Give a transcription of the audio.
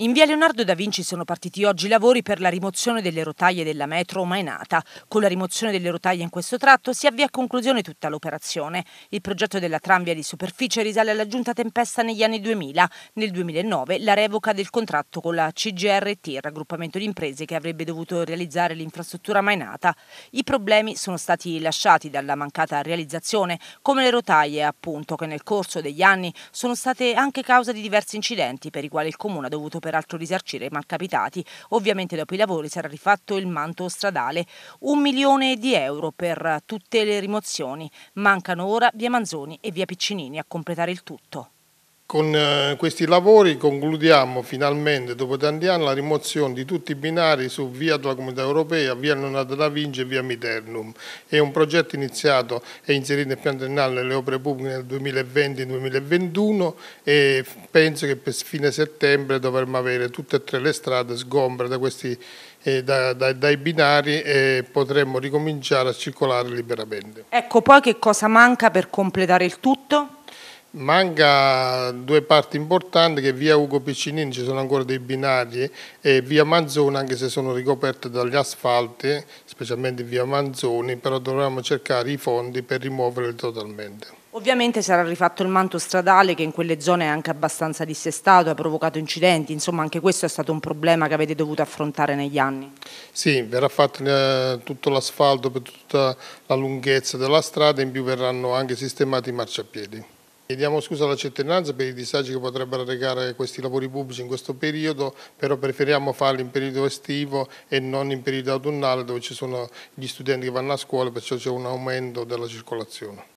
In via Leonardo da Vinci sono partiti oggi i lavori per la rimozione delle rotaie della metro Mainata. Con la rimozione delle rotaie in questo tratto si avvia a conclusione tutta l'operazione. Il progetto della tramvia di superficie risale alla giunta Tempesta negli anni 2000. Nel 2009 la revoca del contratto con la CGRT, il raggruppamento di imprese che avrebbe dovuto realizzare l'infrastruttura Mainata. I problemi sono stati lasciati dalla mancata realizzazione, come le rotaie appunto che nel corso degli anni sono state anche causa di diversi incidenti per i quali il comune ha dovuto peraltro risarcire i malcapitati. Ovviamente dopo i lavori sarà rifatto il manto stradale. Un milione di euro per tutte le rimozioni. Mancano ora via Manzoni e via Piccinini a completare il tutto. Con eh, questi lavori concludiamo finalmente, dopo tanti anni, la rimozione di tutti i binari su Via della Comunità Europea, Via Leonardo da Vinci e Via Miternum. È un progetto iniziato e inserito nel piano triennale nelle opere pubbliche nel 2020-2021 e penso che per fine settembre dovremmo avere tutte e tre le strade sgombre da questi, eh, da, da, dai binari e potremmo ricominciare a circolare liberamente. Ecco, poi che cosa manca per completare il tutto? Manca due parti importanti che via Ugo Piccinini ci sono ancora dei binari e via Manzoni anche se sono ricoperte dagli asfalti, specialmente via Manzoni, però dovremmo cercare i fondi per rimuoverli totalmente. Ovviamente sarà rifatto il manto stradale che in quelle zone è anche abbastanza dissestato, ha provocato incidenti, insomma anche questo è stato un problema che avete dovuto affrontare negli anni. Sì, verrà fatto eh, tutto l'asfalto per tutta la lunghezza della strada, in più verranno anche sistemati i marciapiedi. Chiediamo scusa alla cittadinanza per i disagi che potrebbero arrecare questi lavori pubblici in questo periodo, però preferiamo farli in periodo estivo e non in periodo autunnale dove ci sono gli studenti che vanno a scuola, perciò c'è un aumento della circolazione.